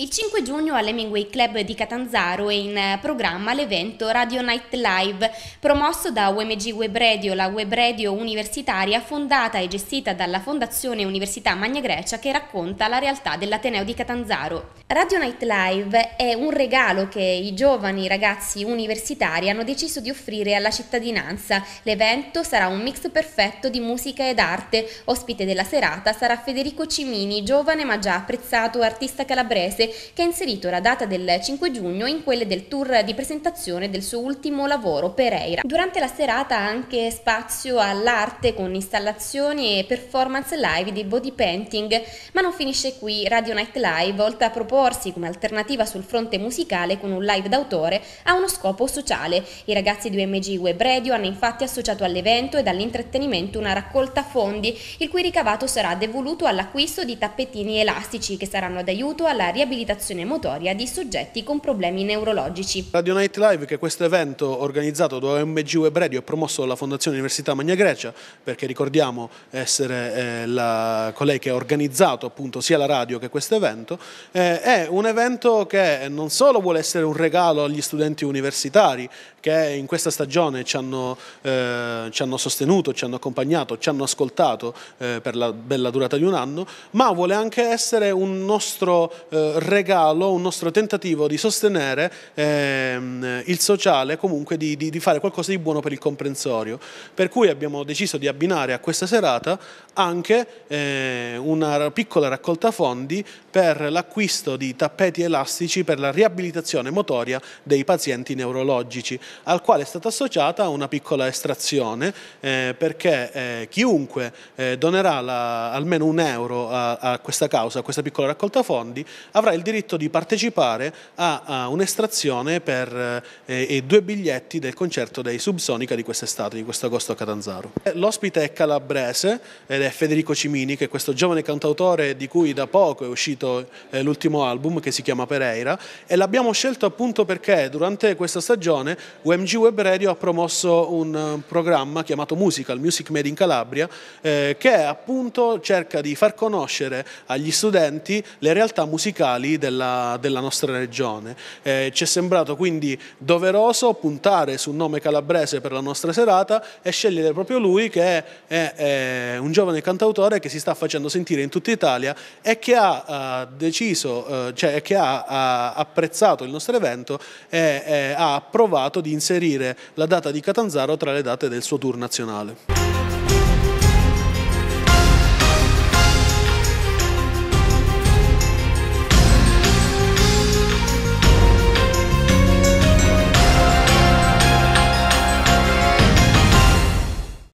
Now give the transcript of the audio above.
Il 5 giugno all'Hemingway Club di Catanzaro è in programma l'evento Radio Night Live, promosso da UMG Web Radio, la web radio universitaria fondata e gestita dalla Fondazione Università Magna Grecia che racconta la realtà dell'Ateneo di Catanzaro. Radio Night Live è un regalo che i giovani ragazzi universitari hanno deciso di offrire alla cittadinanza. L'evento sarà un mix perfetto di musica ed arte. Ospite della serata sarà Federico Cimini, giovane ma già apprezzato artista calabrese che ha inserito la data del 5 giugno in quelle del tour di presentazione del suo ultimo lavoro, Pereira. Durante la serata ha anche spazio all'arte con installazioni e performance live di body painting, ma non finisce qui. Radio Night Live volta a proporsi come alternativa sul fronte musicale con un live d'autore ha uno scopo sociale. I ragazzi di UMG Web Radio hanno infatti associato all'evento e all'intrattenimento una raccolta fondi, il cui ricavato sarà devoluto all'acquisto di tappetini elastici che saranno d'aiuto alla riabilitazione riabilitazione motoria di soggetti con problemi neurologici. Radio Night Live che è questo evento organizzato da OMG Web Radio e promosso dalla Fondazione Università Magna Grecia perché ricordiamo essere eh, la, colei che ha organizzato appunto sia la radio che questo evento eh, è un evento che non solo vuole essere un regalo agli studenti universitari che in questa stagione ci hanno, eh, ci hanno sostenuto, ci hanno accompagnato, ci hanno ascoltato eh, per la bella durata di un anno ma vuole anche essere un nostro regalo eh, regalo, un nostro tentativo di sostenere ehm, il sociale, comunque di, di, di, fare qualcosa di buono per il comprensorio. Per cui abbiamo deciso di abbinare a questa serata anche eh, una piccola raccolta fondi per l'acquisto di tappeti elastici per la riabilitazione motoria dei pazienti neurologici, al quale è stata associata una piccola estrazione eh, perché eh, chiunque eh, donerà la, almeno un euro a, a questa causa, a questa piccola raccolta fondi, avrà il il diritto di partecipare a, a un'estrazione per eh, e due biglietti del concerto dei Subsonica di quest'estate, di questo agosto a Catanzaro. L'ospite è calabrese ed è Federico Cimini, che è questo giovane cantautore di cui da poco è uscito eh, l'ultimo album che si chiama Pereira e l'abbiamo scelto appunto perché durante questa stagione UMG Web Radio ha promosso un eh, programma chiamato Musical, Music Made in Calabria, eh, che appunto cerca di far conoscere agli studenti le realtà musicali locali della, della nostra regione. Eh, ci è sembrato quindi doveroso puntare su un nome calabrese per la nostra serata e scegliere proprio lui che è, è, è un giovane cantautore che si sta facendo sentire in tutta Italia e che ha uh, deciso, uh, cioè che ha, ha, apprezzato il nostro evento e, e ha approvato di inserire la data di Catanzaro tra le date del suo tour nazionale.